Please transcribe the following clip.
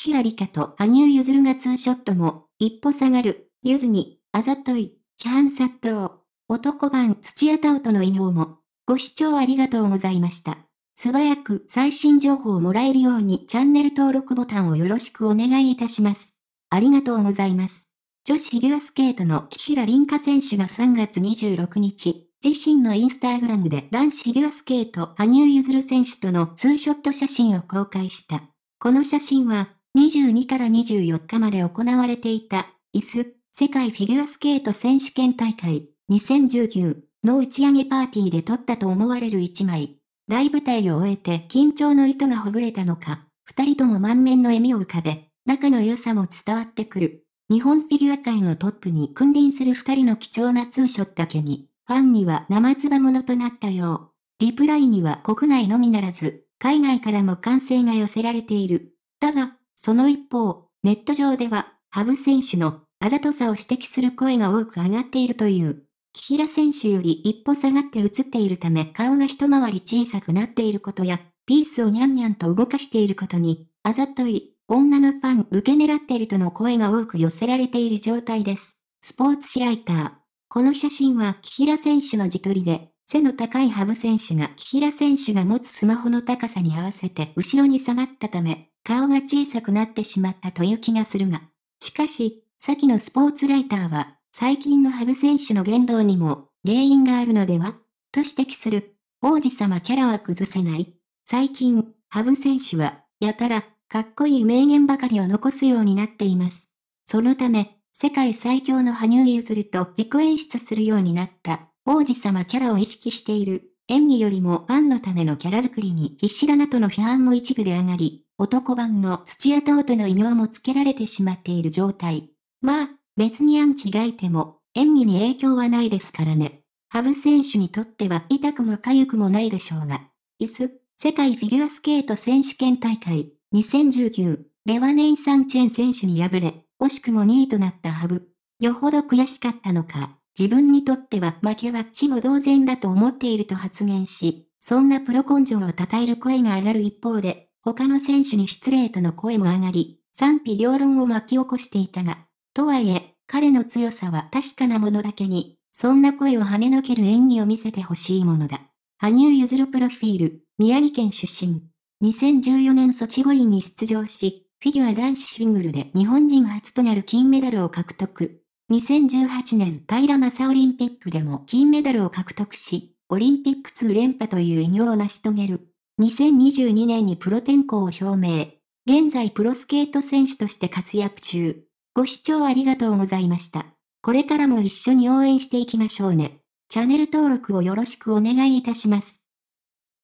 ヒラリカと羽生結弦がツーショットも、一歩下がる、ゆずに、あざとい、批判殺到。男版土屋太鳳との異名も。ご視聴ありがとうございました。素早く最新情報をもらえるようにチャンネル登録ボタンをよろしくお願いいたします。ありがとうございます。女子フィギュアスケートのラ・平凛香選手が3月26日、自身のインスタグラムで男子フィギュアスケート羽生結弦選手とのツーショット写真を公開した。この写真は22から24日まで行われていた、イス、世界フィギュアスケート選手権大会、2019の打ち上げパーティーで撮ったと思われる一枚。大舞台を終えて緊張の糸がほぐれたのか、二人とも満面の笑みを浮かべ、仲の良さも伝わってくる。日本フィギュア界のトップに君臨する二人の貴重なツーショットだけに、ファンには生つばものとなったよう。リプライには国内のみならず、海外からも歓声が寄せられている。だが、その一方、ネット上では、ハブ選手のあざとさを指摘する声が多く上がっているという。木平選手より一歩下がって映っているため顔が一回り小さくなっていることや、ピースをニャンニャンと動かしていることに、あざとい、女のファン受け狙っているとの声が多く寄せられている状態です。スポーツシライター。この写真は木平選手の自撮りで、背の高いハブ選手が木平選手が持つスマホの高さに合わせて後ろに下がったため、顔が小さくなってしまったという気がするが、しかし、先のスポーツライターは、最近の羽生選手の言動にも原因があるのではと指摘する。王子様キャラは崩せない。最近、羽生選手は、やたら、かっこいい名言ばかりを残すようになっています。そのため、世界最強の羽生結弦と自己演出するようになった王子様キャラを意識している演技よりもファンのためのキャラ作りに必死だなとの批判も一部で上がり、男版の土屋太鳳の異名もつけられてしまっている状態。まあ、別にアンチがいても、演技に影響はないですからね。ハブ選手にとっては痛くも痒くもないでしょうが。イス、世界フィギュアスケート選手権大会2019レワネイサン・チェン選手に敗れ、惜しくも2位となったハブ。よほど悔しかったのか、自分にとっては負けは死も同然だと思っていると発言し、そんなプロ根性を称える声が上がる一方で、他の選手に失礼との声も上がり、賛否両論を巻き起こしていたが、とはいえ、彼の強さは確かなものだけに、そんな声を跳ねのける演技を見せてほしいものだ。羽生結弦プロフィール、宮城県出身。2014年ソチ五輪に出場し、フィギュア男子シングルで日本人初となる金メダルを獲得。2018年平正オリンピックでも金メダルを獲得し、オリンピック2連覇という偉業を成し遂げる。2022年にプロ転向を表明。現在プロスケート選手として活躍中。ご視聴ありがとうございました。これからも一緒に応援していきましょうね。チャンネル登録をよろしくお願いいたします。